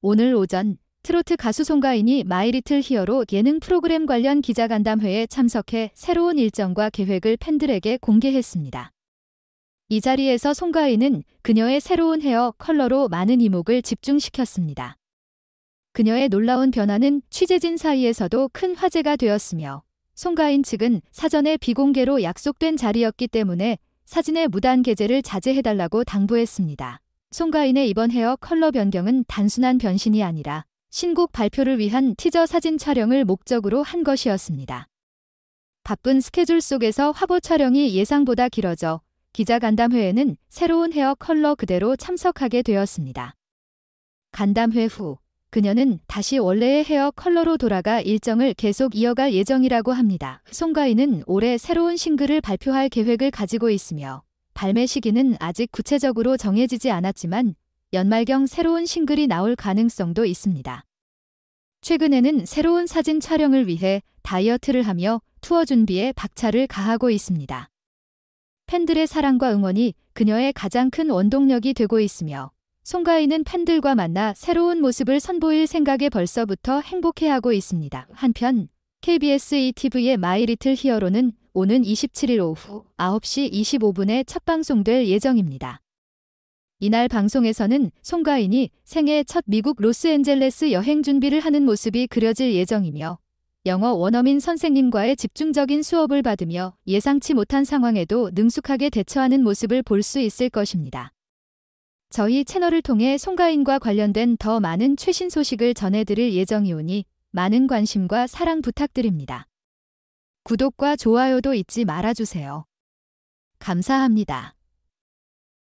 오늘 오전 트로트 가수 송가인이 마이리틀 히어로 예능 프로그램 관련 기자간담회에 참석해 새로운 일정과 계획을 팬들에게 공개했습니다. 이 자리에서 송가인은 그녀의 새로운 헤어 컬러로 많은 이목을 집중시켰습니다. 그녀의 놀라운 변화는 취재진 사이에서도 큰 화제가 되었으며 송가인 측은 사전에 비공개로 약속된 자리였기 때문에 사진의 무단 게재를 자제해달라고 당부했습니다. 송가인의 이번 헤어 컬러 변경은 단순한 변신이 아니라 신곡 발표를 위한 티저 사진 촬영을 목적으로 한 것이었습니다. 바쁜 스케줄 속에서 화보 촬영이 예상보다 길어져 기자 간담회에는 새로운 헤어 컬러 그대로 참석하게 되었습니다. 간담회 후 그녀는 다시 원래의 헤어 컬러로 돌아가 일정을 계속 이어갈 예정이라고 합니다. 송가인은 올해 새로운 싱글을 발표할 계획을 가지고 있으며 발매 시기는 아직 구체적으로 정해지지 않았지만 연말경 새로운 싱글이 나올 가능성도 있습니다. 최근에는 새로운 사진 촬영을 위해 다이어트를 하며 투어 준비에 박차를 가하고 있습니다. 팬들의 사랑과 응원이 그녀의 가장 큰 원동력이 되고 있으며 송가인은 팬들과 만나 새로운 모습을 선보일 생각에 벌써부터 행복해하고 있습니다. 한편 KBS ETV의 마이 리틀 히어로는 오는 27일 오후 9시 25분에 첫 방송될 예정입니다. 이날 방송에서는 송가인이 생애 첫 미국 로스앤젤레스 여행 준비를 하는 모습이 그려질 예정이며 영어 원어민 선생님과의 집중적인 수업을 받으며 예상치 못한 상황에도 능숙하게 대처하는 모습을 볼 수 있을 것입니다. 저희 채널을 통해 송가인과 관련된 더 많은 최신 소식을 전해드릴 예정이오니 많은 관심과 사랑 부탁드립니다. 구독과 좋아요도 잊지 말아주세요. 감사합니다.